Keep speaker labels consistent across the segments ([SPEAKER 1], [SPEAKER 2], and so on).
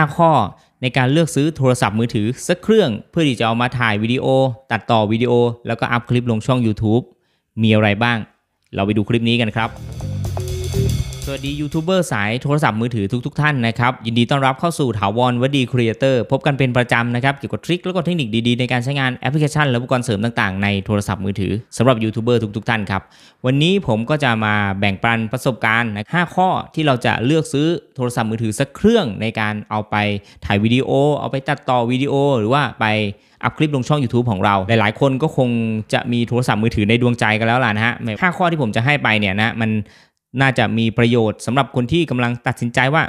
[SPEAKER 1] 5 ข้อในการเลือกซื้อโทรศัพท์มือถือสักเครื่อง เพื่อที่จะเอามาถ่ายวิดีโอ ตัดต่อวิดีโอ แล้วก็อัพคลิปลงช่อง YouTube มีอะไรบ้าง เราไปดูคลิปนี้กันครับสวัสดียูทูบเบอร์สายโทรศัพท์มือถือทุกๆทท่านนะครับ ยินดีต้อนรับเข้าสู่ถาวรวดีครีเอเตอร์พบกันเป็นประจำนะครับเกี่ยวกับทริคแล้วก็เทคนิคดีๆ ในการใช้งานแอปพลิเคชันและอุปกรณ์เสริมต่าง ๆ ในโทรศัพท์มือถือสำหรับยูทูบเบอร์ทุกๆท่านครับ วันนี้ผมก็จะมาแบ่งปันประสบการณ์นะ5ข้อที่เราจะเลือกซื้อโทรศัพท์มือถือสักเครื่อง ในการเอาไปถ่ายวิดีโอ เอาไปตัดต่อวิดีโอ หรือว่าไปอัพคลิปลงช่อง YouTube ของเรา หลายๆ คนก็คงจะมีโทรศัพท์มือถือในดวงใจกันแล้วล่ะนะฮะห้าข้อที่ผมจะให้ไปเนี่ยนะมันน่าจะมีประโยชน์สำหรับคนที่กำลังตัดสินใจว่า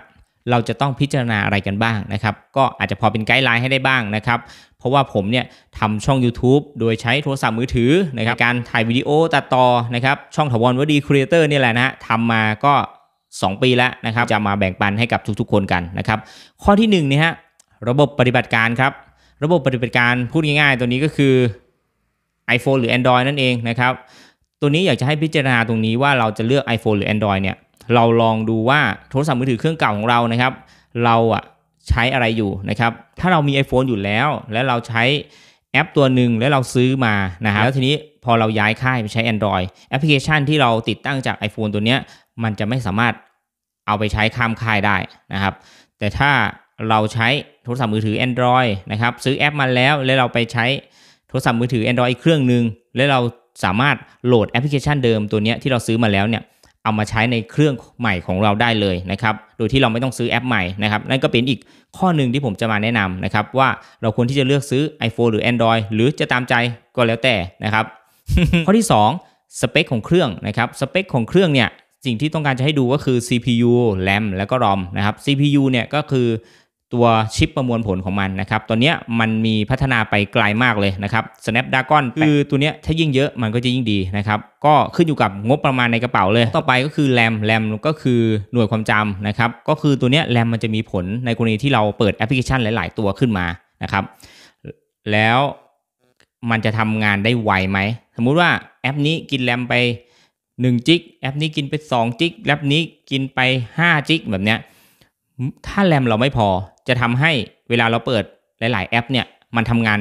[SPEAKER 1] เราจะต้องพิจารณาอะไรกันบ้างนะครับก็อาจจะพอเป็นไกด์ไลน์ให้ได้บ้างนะครับเพราะว่าผมเนี่ยทำช่อง YouTube โดยใช้โทรศัพท์มือถือนะครับการถ่ายวิดีโอตัดต่อนะครับช่องถาวรวดีครีเอเตอร์นี่แหละนะทำมาก็ 2 ปีแล้วนะครับจะมาแบ่งปันให้กับทุกๆคนกันนะครับข้อที่1เนี่ยฮะระบบปฏิบัติการครับระบบปฏิบัติการพูดง่าย ๆ ตัวนี้ก็คือ iPhone หรือ Android นั่นเองนะครับตัวนี้อยากจะให้พิจารณาตรงนี้ว่าเราจะเลือก iPhone หรือ Android เนี่ยเราลองดูว่าโทรศัพท์มือถือเครื่องเก่าของเรานะครับ เราอ่ะใช้อะไรอยู่นะครับถ้าเรามี iPhone อยู่แล้ว แล้วเราใช้แอปตัวหนึ่งแล้วเราซื้อมานะครับแล้วทีนี้พอเราย้ายค่ายไปใช้ Android แอปพลิเคชันที่เราติดตั้งจาก iPhone ตัวเนี้ยมันจะไม่สามารถเอาไปใช้ข้ามค่ายได้นะครับ แต่ถ้าเราใช้โทรศัพท์มือถือ Android นะครับซื้อแอปมาแล้วแล้วเราไปใช้โทรศัพท์มือถือ Android อีกเครื่องหนึ่งแล้วเราสามารถโหลดแอปพลิเคชันเดิมตัวนี้ที่เราซื้อมาแล้วเนี่ย เอามาใช้ในเครื่องใหม่ของเราได้เลยนะครับโดยที่เราไม่ต้องซื้อแอปใหม่นะครับนั่นก็เป็นอีกข้อหนึ่งที่ผมจะมาแนะนำนะครับว่าเราควรที่จะเลือกซื้อ iPhone หรือ Android หรือจะตามใจก็แล้วแต่นะครับข้อที่2สเปคของเครื่องนะครับสเปคของเครื่องเนี่ยสิ่งที่ต้องการจะให้ดูก็คือ CPU RAM แล้วก็ ROM นะครับ CPU เนี่ยก็คือตัวชิปประมวลผลของมันนะครับ ตอนนี้มันมีพัฒนาไปไกลามากเลยนะครับ Snapdragon คือตัวนี้ถ้ายิ่งเยอะมันก็จะยิ่งดีนะครับ ก็ขึ้นอยู่กับงบประมาณในกระเป๋าเลย ต่อไปก็คือแรม แรมก็คือหน่วยความจำนะครับ ก็คือตัวนี้แรมมันจะมีผลในกรณีที่เราเปิดแอปพลิเคชันหลาย ๆ ตัวขึ้นมานะครับ แล้วมันจะทำงานได้ไวไหม สมมุติว่าแอปนี้กินแรมไป1จิกแอปนี้กินไป2จิกแอปนี้กินไป5จิกแบบเนี้ย ถ้าแรมเราไม่พอจะทำให้เวลาเราเปิดหลาย ๆ แอปเนี่ยมันทำงาน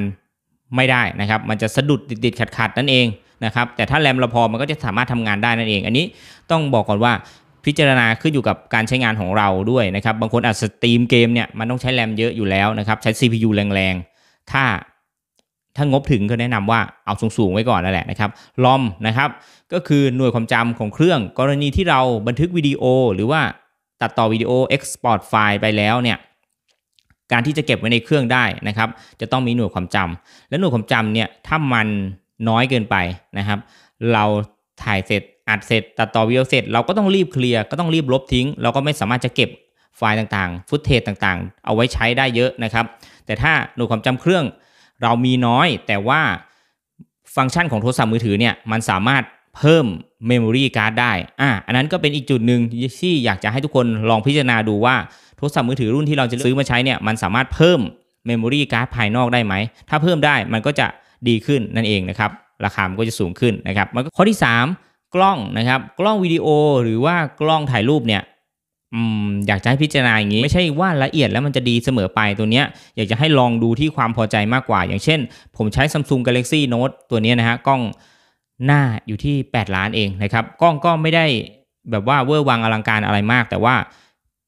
[SPEAKER 1] ไม่ได้นะครับมันจะสะดุดติด ๆ ขัด ๆ นั่นเองนะครับแต่ถ้าแรมเราพอมันก็จะสามารถทำงานได้นั่นเอง อันนี้ต้องบอกก่อนว่าพิจารณาขึ้นอยู่กับการใช้งานของเราด้วยนะครับบางคนอาจสตรีมเกมเนี่ยมันต้องใช้แรมเยอะอยู่แล้วนะครับใช้ CPU แรง ๆ ถ้าถ้างบถึงก็แนะนำว่าเอาสูง ๆ ไว้ก่อนนั่นแหละนะครับลอมนะครับ ก็คือหน่วยความจำของเครื่องกรณีที่เราบันทึกวิดีโอหรือว่าตัดต่อวิดีโอ export ไฟล์ไปแล้วเนี่ยการที่จะเก็บไว้ในเครื่องได้นะครับ จะต้องมีหน่วยความจำ และหน่วยความจำเนี่ยถ้ามันน้อยเกินไปนะครับ เราถ่ายเสร็จอัดเสร็จตัดต่อวิดีโอเสร็จเราก็ต้องรีบเคลียร์ก็ต้องรีบลบทิ้ง เราก็ไม่สามารถจะเก็บไฟล์ต่างๆฟุตเทจต่างๆ เอาไว้ใช้ได้เยอะนะครับ แต่ถ้าหน่วยความจำเครื่องเรามีน้อย แต่ว่าฟังก์ชันของโทรศัพท์มือถือเนี่ยมันสามารถเพิ่มเมมโมรีการ์ดได้ อ่ะอันนั้นก็เป็นอีกจุดหนึ่งที่ อยากจะให้ทุกคนลองพิจารณาดูว่าโทรศัพท์มือถือรุ่นที่เราจะซื้อมาใช้เนี่ย มันสามารถเพิ่มเมมโมรีการ์ดภายนอกได้ไหม ถ้าเพิ่มได้มันก็จะดีขึ้นนั่นเองนะครับ ราคา มันก็จะสูงขึ้นนะครับ ข้อที่ 3 กล้องนะครับ กล้องวิดีโอหรือว่ากล้องถ่ายรูปเนี่ยอยากจะให้พิจารณาอย่างนี้ ไม่ใช่ว่าละเอียดแล้วมันจะดีเสมอไปตัวเนี้ยอยากจะให้ลองดูที่ความพอใจมากกว่า อย่างเช่น ผมใช้ Samsung Galaxy Note ตัวนี้นะฮะกล้องหน้าอยู่ที่ 8 ล้านเองนะครับกล้องก็ไม่ได้แบบว่าเวอร์วังอลังการอะไรมาก แต่ว่า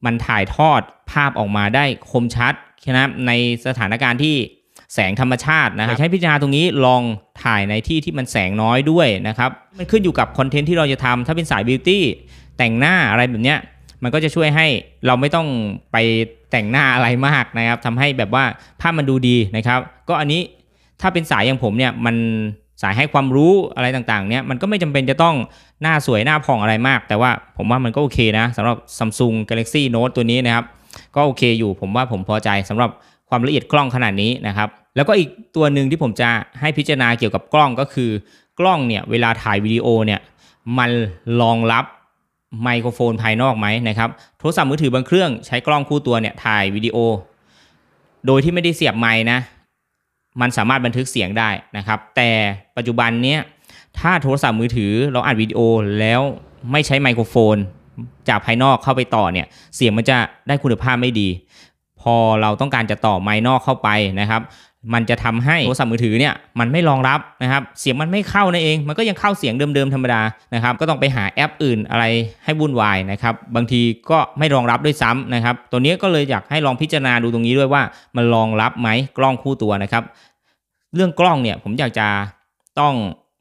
[SPEAKER 1] มันถ่ายทอดภาพออกมาได้คมชัดนะครับในสถานการณ์ที่แสงธรรมชาตินะครับใช้พิจารณาตรงนี้ลองถ่ายในที่ที่มันแสงน้อยด้วยนะครับ มันขึ้นอยู่กับคอนเทนต์ที่เราจะทำถ้าเป็นสายบิวตี้แต่งหน้าอะไรแบบเนี้ย มันก็จะช่วยให้เราไม่ต้องไปแต่งหน้าอะไรมากนะครับทำให้แบบว่าภาพมันดูดีนะครับ ก็อันนี้ถ้าเป็นสายอย่างผมเนี่ยมันสายให้ความรู้อะไรต่างๆเนี่ยมันก็ไม่จำเป็นจะต้องหน้าสวยหน้าผ่องอะไรมากแต่ว่าผมว่ามันก็โอเคนะสำหรับ Samsung Galaxy Note ตัวนี้นะครับก็โอเคอยู่ ผมว่าผมพอใจสำหรับความละเอียดกล้องขนาดนี้นะครับแล้วก็อีกตัวหนึ่งที่ผมจะให้พิจารณาเกี่ยวกับกล้องก็คือกล้องเนี่ยเวลาถ่ายวิดีโอเนี่ยมันรองรับไมโครโฟนภายนอกไหมนะครับโทรศัพท์มือถือบางเครื่องใช้กล้องคู่ตัวเนี่ยถ่ายวิดีโอ โดยที่ไม่ได้เสียบไม้นะมันสามารถบันทึกเสียงได้นะครับ แต่ปัจจุบันเนี้ย ถ้าโทรศัพท์มือถือเราอัดวิดีโอแล้วไม่ใช้ไมโครโฟนจากภายนอกเข้าไปต่อเนี่ยเสียงมันจะได้คุณภาพไม่ดี พอเราต้องการจะต่อไมครนอกเข้าไปนะครับมันจะทำให้โทรศัพท์มือถือเนี่ยมันไม่รองรับนะครับ เสียงมันไม่เข้านั่นเอง มันก็ยังเข้าเสียงเดิมๆธรรมดานะครับ ก็ต้องไปหาแอปอื่นอะไรให้วุ่นวายนะครับบางทีก็ไม่รองรับด้วยซ้ำนะครับ ตัวนี้ก็เลยอยากให้ลองพิจารณาดูตรงนี้ด้วยว่า มันรองรับไหมกล้องคู่ตัวนะครับ เรื่องกล้องเนี่ยผมอยากจะต้อง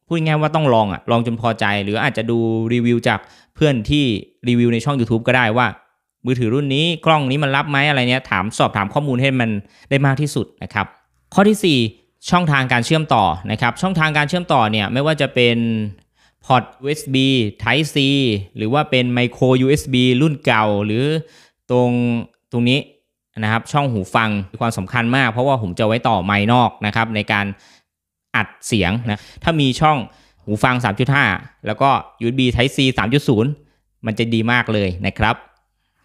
[SPEAKER 1] พูดง่ายว่าต้องลองอะลองจนพอใจ หรืออาจจะดูรีวิวจากเพื่อนที่รีวิวในช่อง YouTube ก็ได้ว่า มือถือรุ่นนี้กล้องนี้มันรับไหมอะไรเนี้ยถามสอบถามข้อมูลให้มันได้มากที่สุดนะครับข้อที่ 4 ช่องทางการเชื่อมต่อนะครับ ช่องทางการเชื่อมต่อเนี่ย ไม่ว่าจะเป็น พอร์ต USB Type C หรือว่าเป็นไมโคร USB รุ่นเก่า หรือตรงตรงนี้นะครับ ช่องหูฟัง มีความสำคัญมากเพราะว่าผมจะไว้ต่อไมค์นอกนะครับ ในการอัดเสียงนะ ถ้ามีช่องหูฟัง 3.5 แล้วก็ USB Type C 3.0 มันจะดีมากเลยนะครับ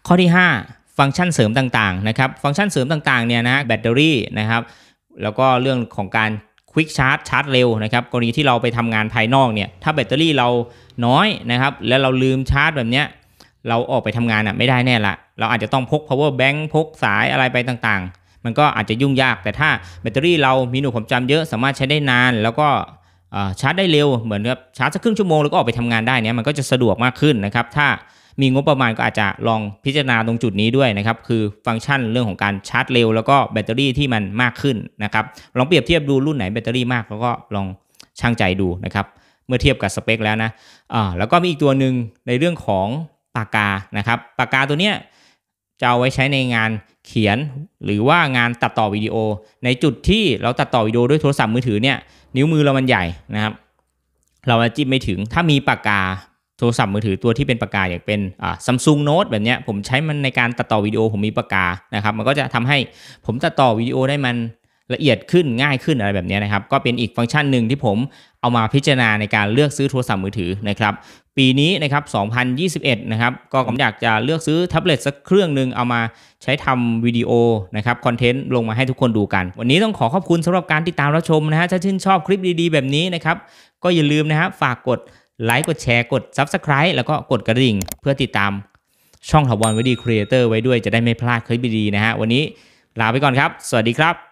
[SPEAKER 1] ข้อที่ 5ฟังก์ชันเสริมต่าง ๆนะครับ ฟังก์ชันเสริมต่างๆเนี่ยนะแบตเตอรี่นะครับแล้วก็เรื่องของการควิกชาร์จชาร์จเร็วนะครับกรณีที่เราไปทำงานภายนอกเนี่ย ถ้าแบตเตอรี่เราน้อยนะครับแล้วเราลืมชาร์จแบบเนี้ยเราออกไปทำงานอ่ะไม่ได้แน่ละเราอาจจะต้องพก power bank พกสายอะไรไปต่างๆ มันก็อาจจะยุ่งยาก แต่ถ้าแบตเตอรี่เรามีหน่วยความจำเยอะสามารถใช้ได้นาน แล้วก็ชาร์จได้เร็วเหมือนกับชาร์จสักครึ่งชั่วโมงแล้วก็ออกไปทำงานได้เนี่ยมันก็จะสะดวกมากขึ้นนะครับถ้ามีงบประมาณก็อาจจะลองพิจารณาตรงจุดนี้ด้วยนะครับ คือฟังก์ชันเรื่องของการชาร์จเร็วแล้วก็แบตเตอรี่ที่มันมากขึ้นนะครับ ลองเปรียบเทียบดูรุ่นไหนแบตเตอรี่มากแล้วก็ลองช่างใจดูนะครับเมื่อเทียบกับสเปคแล้วนะอ่าแล้วก็มีอีกตัวหนึ่งในเรื่องของปากกานะครับปากกาตัวเนี้ยจะเอาไว้ใช้ในงานเขียนหรือว่างานตัดต่อวิดีโอ ในจุดที่เราตัดต่อวิดีโอด้วยโทรศัพท์มือถือเนี่ยนิ้วมือเรามันใหญ่นะครับ เราจิ้มไม่ถึงถ้ามีปากกาโทรศัพท์มือถือตัวที่เป็นปากกาอย่างเป็นซัมซุงโน้ตแบบนี้ ผมใช้มันในการตัดต่อวิดีโอผมมีปากกานะครับมันก็จะทำให้ผมตัดต่อวิดีโอได้มันละเอียดขึ้นง่ายขึ้นอะไรแบบนี้นะครับ ก็เป็นอีกฟังก์ชันหนึ่งที่ผมเอามาพิจารณาในการเลือกซื้อโทรศัพท์มือถือนะครับปีนี้นะครับ2021นะครับก็ผมอยากจะเลือกซื้อแท็บเล็ตสักเครื่องหนึ่งเอามาใช้ทำวิดีโอนะครับคอนเทนต์ลงมาให้ทุกคนดูกัน วันนี้ต้องขอขอบคุณสำหรับการติดตามรับชมนะฮะถ้าชื่นชอบคลิปดีๆ แบบนี้นะครับก็อย่าลืมนะฮะฝากกดไลค์กดแชร์กด Subscribe แล้วก็กดกระดิ่งเพื่อติดตาม ช่องถาวรวดีครีเอเตอร์ไว้ด้วยจะได้ไม่พลาดคลิปดีๆนะฮะ วันนี้ลาไปก่อนครับ สวัสดีครับ